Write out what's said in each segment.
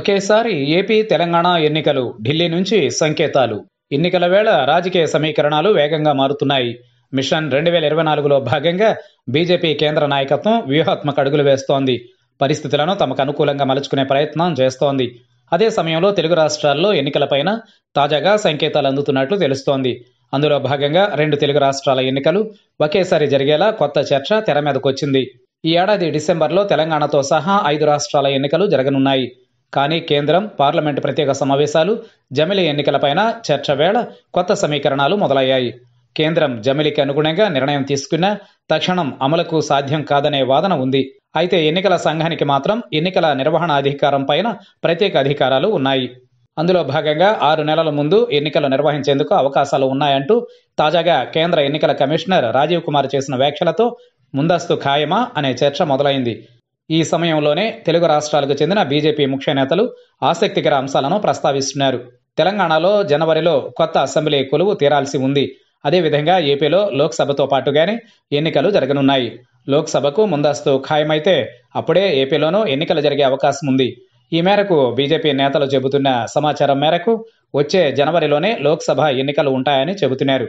ఒకేసారి ఏపీ తెలంగాణ ఎన్నికలు ఢిల్లీ నుంచి సంకేతాలు ఎన్నికల వేళ రాజకీయ సమీకరణాలు వేగంగా మారుతున్నాయి మిషన్ రెండు వేల ఇరవై నాలుగులో భాగంగా బీజేపీ కేంద్ర నాయకత్వం వ్యూహాత్మక అడుగులు వేస్తోంది పరిస్థితులను తమకు అనుకూలంగా మలుచుకునే ప్రయత్నం చేస్తోంది అదే సమయంలో తెలుగు రాష్ట్రాల్లో ఎన్నికలపైన తాజాగా సంకేతాలు అందుతున్నట్లు తెలుస్తోంది అందులో భాగంగా రెండు తెలుగు రాష్ట్రాల ఎన్నికలు ఒకేసారి జరిగేలా కొత్త చర్చ తెర మీదకొచ్చింది ఈ ఏడాది డిసెంబర్లో తెలంగాణతో సహా ఐదు రాష్ట్రాల ఎన్నికలు జరగనున్నాయి కానీ కేంద్రం పార్లమెంటు ప్రత్యేక సమావేశాలు జమిలి ఎన్నికలపైన చర్చ వేళ కొత్త సమీకరణాలు మొదలయ్యాయి కేంద్రం జమిలికి అనుగుణంగా నిర్ణయం తీసుకున్న తక్షణం అమలుకు సాధ్యం కాదనే వాదన ఉంది అయితే ఎన్నికల సంఘానికి మాత్రం ఎన్నికల నిర్వహణ అధికారం పైన ప్రత్యేక అధికారాలు ఉన్నాయి అందులో భాగంగా ఆరు నెలల ముందు ఎన్నికలు నిర్వహించేందుకు అవకాశాలు ఉన్నాయంటూ తాజాగా కేంద్ర ఎన్నికల కమిషనర్ రాజీవ్ కుమార్ చేసిన వ్యాఖ్యలతో ముందస్తు ఖాయమా అనే చర్చ మొదలైంది ఈ సమయంలోనే తెలుగు రాష్ట్రాలకు చెందిన బీజేపీ ముఖ్య నేతలు ఆసక్తికర అంశాలను ప్రస్తావిస్తున్నారు తెలంగాణలో జనవరిలో కొత్త అసెంబ్లీ కొలువు తీరాల్సి ఉంది అదేవిధంగా ఏపీలో లోక్సభతో పాటుగానే ఎన్నికలు జరగనున్నాయి లోక్సభకు ముందస్తు ఖాయమైతే అప్పుడే ఏపీలోనూ ఎన్నికలు జరిగే అవకాశం ఉంది ఈ మేరకు బీజేపీ నేతలు చెబుతున్న సమాచారం మేరకు వచ్చే జనవరిలోనే లోక్సభ ఎన్నికలు ఉంటాయని చెబుతున్నారు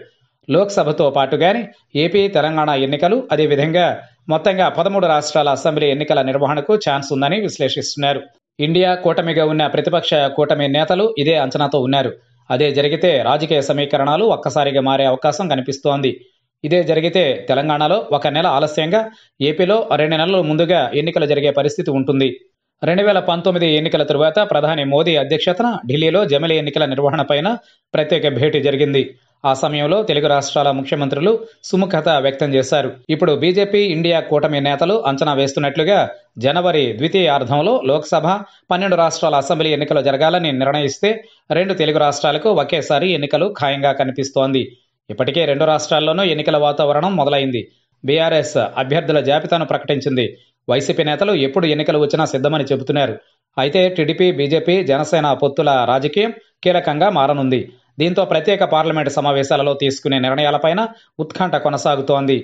లోక్సభతో పాటుగానే ఏపీ తెలంగాణ ఎన్నికలు అదేవిధంగా మొత్తంగా పదమూడు రాష్ట్రాల అసెంబ్లీ ఎన్నికల నిర్వహణకు ఛాన్స్ ఉందని విశ్లేషిస్తున్నారు ఇండియా కూటమిగా ఉన్న ప్రతిపక్ష కూటమి నేతలు ఇదే అంచనాతో ఉన్నారు అదే జరిగితే రాజకీయ సమీకరణాలు ఒక్కసారిగా మారే అవకాశం కనిపిస్తోంది ఇదే జరిగితే తెలంగాణలో ఒక నెల ఆలస్యంగా ఏపీలో రెండు నెలల ముందుగా ఎన్నికలు జరిగే పరిస్థితి ఉంటుంది రెండు వేల పంతొమ్మిది ఎన్నికల తరువాత ప్రధాని మోదీ అధ్యక్షతన ఢిల్లీలో జమిల ఎన్నికల నిర్వహణపైన ప్రత్యేక భేటీ జరిగింది ఆ సమయంలో తెలుగు రాష్ట్రాల ముఖ్యమంత్రులు సుముఖత వ్యక్తం చేశారు ఇప్పుడు బీజేపీ ఇండియా కూటమి నేతలు అంచనా వేస్తున్నట్లుగా జనవరి ద్వితీయార్థంలో లోక్సభ పన్నెండు రాష్ట్రాల అసెంబ్లీ ఎన్నికలు జరగాలని నిర్ణయిస్తే రెండు తెలుగు రాష్ట్రాలకు ఒకేసారి ఎన్నికలు ఖాయంగా కనిపిస్తోంది ఇప్పటికే రెండు రాష్ట్రాల్లోనూ ఎన్నికల వాతావరణం మొదలైంది బీఆర్ఎస్ అభ్యర్థుల జాబితాను ప్రకటించింది వైసీపీ నేతలు ఎప్పుడు ఎన్నికలు వచ్చినా సిద్ధమని చెబుతున్నారు అయితే టీడీపీ బీజేపీ జనసేన పొత్తుల రాజకీయం కీలకంగా మారనుంది దీంతో ప్రత్యేక పార్లమెంటు సమావేశాలలో తీసుకునే నిర్ణయాలపైన ఉత్కంఠ కొనసాగుతోంది